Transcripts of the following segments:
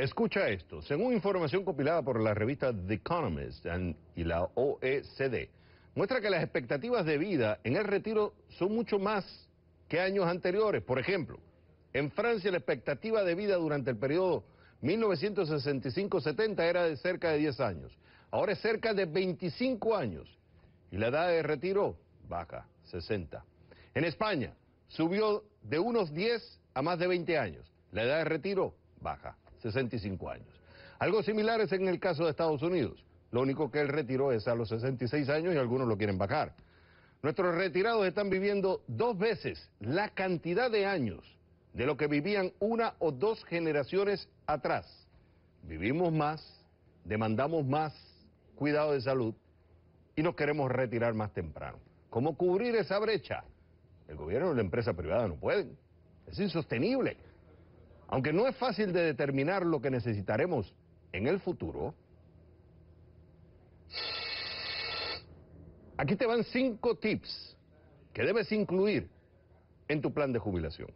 Escucha esto. Según información compilada por la revista The Economist y la OECD, muestra que las expectativas de vida en el retiro son mucho más que años anteriores. Por ejemplo, en Francia la expectativa de vida durante el periodo 1965-70 era de cerca de 10 años. Ahora es cerca de 25 años. Y la edad de retiro baja, 60. En España subió de unos 10 a más de 20 años. La edad de retiro baja. 65 años. Algo similar es en el caso de Estados Unidos. Lo único que él retiró es a los 66 años y algunos lo quieren bajar. Nuestros retirados están viviendo dos veces la cantidad de años de lo que vivían una o dos generaciones atrás. Vivimos más, demandamos más cuidado de salud y nos queremos retirar más temprano. ¿Cómo cubrir esa brecha? El gobierno y la empresa privada no pueden. Es insostenible. Aunque no es fácil de determinar lo que necesitaremos en el futuro, aquí te van cinco tips que debes incluir en tu plan de jubilación.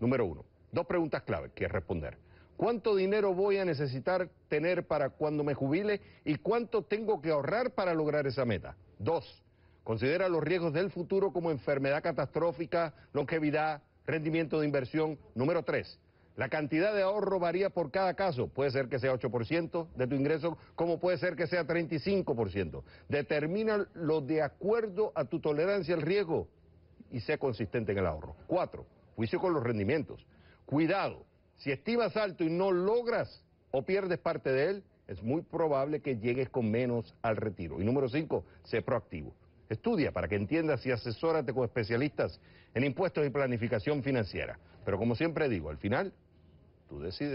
Número uno, dos preguntas clave que responder. ¿Cuánto dinero voy a necesitar tener para cuando me jubile y cuánto tengo que ahorrar para lograr esa meta? Dos, considera los riesgos del futuro como enfermedad catastrófica, longevidad, rendimiento de inversión. Número tres, la cantidad de ahorro varía por cada caso. Puede ser que sea 8% de tu ingreso, como puede ser que sea 35%. Determínalo de acuerdo a tu tolerancia al riesgo y sea consistente en el ahorro. Cuatro, juicio con los rendimientos. Cuidado, si estimas alto y no logras o pierdes parte de él, es muy probable que llegues con menos al retiro. Y número cinco, sé proactivo. Estudia para que entiendas y asesórate con especialistas en impuestos y planificación financiera. Pero como siempre digo, al final, tú decides.